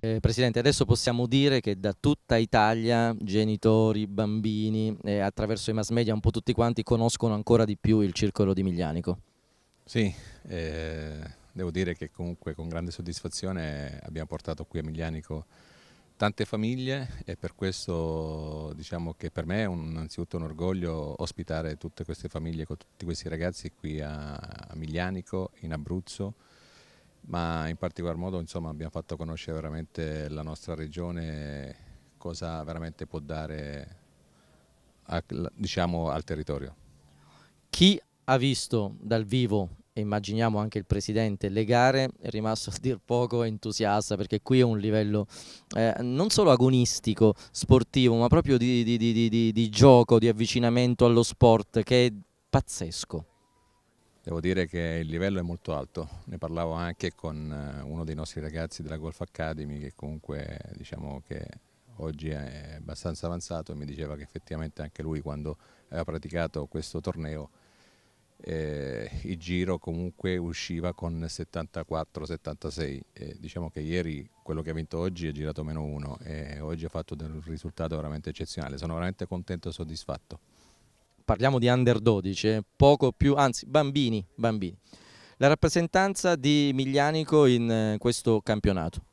Eh, Presidente, adesso possiamo dire che da tutta Italia genitori, bambini, eh, attraverso i mass media un po' tutti quanti conoscono ancora di più il circolo di Miglianico. Sì, eh, devo dire che comunque con grande soddisfazione abbiamo portato qui a Miglianico tante famiglie e per questo diciamo che per me è un, innanzitutto un orgoglio ospitare tutte queste famiglie con tutti questi ragazzi qui a, a Miglianico, in Abruzzo ma in particolar modo insomma, abbiamo fatto conoscere veramente la nostra regione cosa veramente può dare a, diciamo, al territorio. Chi ha visto dal vivo e immaginiamo anche il presidente le gare è rimasto a dir poco entusiasta perché qui è un livello eh, non solo agonistico, sportivo ma proprio di, di, di, di gioco, di avvicinamento allo sport che è pazzesco. Devo dire che il livello è molto alto, ne parlavo anche con eh, uno dei nostri ragazzi della Golf Academy che comunque diciamo che oggi è abbastanza avanzato e mi diceva che effettivamente anche lui quando aveva praticato questo torneo eh, il giro comunque usciva con 74-76 eh, diciamo che ieri quello che ha vinto oggi è girato meno uno e oggi ha fatto un risultato veramente eccezionale sono veramente contento e soddisfatto parliamo di under 12, eh, poco più, anzi bambini, bambini. La rappresentanza di Miglianico in eh, questo campionato?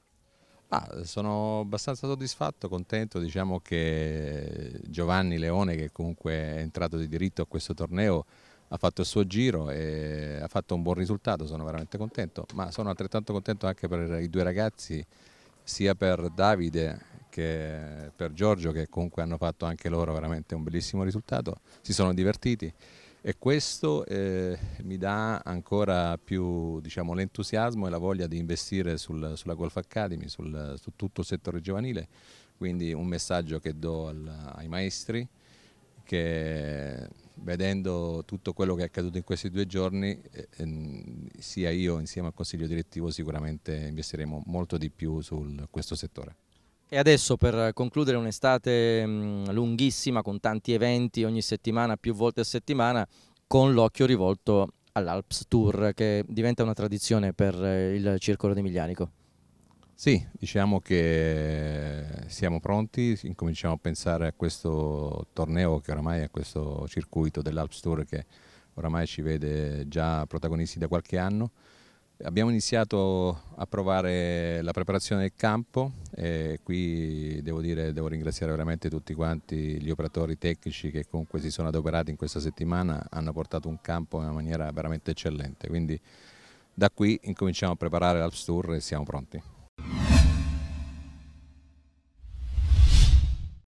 Ah, sono abbastanza soddisfatto, contento, diciamo che Giovanni Leone che comunque è entrato di diritto a questo torneo ha fatto il suo giro e ha fatto un buon risultato, sono veramente contento, ma sono altrettanto contento anche per i due ragazzi, sia per Davide anche per Giorgio che comunque hanno fatto anche loro veramente un bellissimo risultato, si sono divertiti e questo eh, mi dà ancora più diciamo, l'entusiasmo e la voglia di investire sul, sulla Golf Academy, sul, su tutto il settore giovanile, quindi un messaggio che do al, ai maestri che vedendo tutto quello che è accaduto in questi due giorni, eh, eh, sia io insieme al Consiglio Direttivo sicuramente investiremo molto di più su questo settore. E adesso per concludere un'estate mm, lunghissima con tanti eventi ogni settimana, più volte a settimana, con l'occhio rivolto all'Alps Tour che diventa una tradizione per eh, il Circolo di Miglianico. Sì, diciamo che siamo pronti, incominciamo a pensare a questo torneo che oramai è questo circuito dell'Alps Tour che oramai ci vede già protagonisti da qualche anno. Abbiamo iniziato a provare la preparazione del campo e qui devo, dire, devo ringraziare veramente tutti quanti gli operatori tecnici che comunque si sono adoperati in questa settimana, hanno portato un campo in una maniera veramente eccellente, quindi da qui incominciamo a preparare l'Alps Tour e siamo pronti.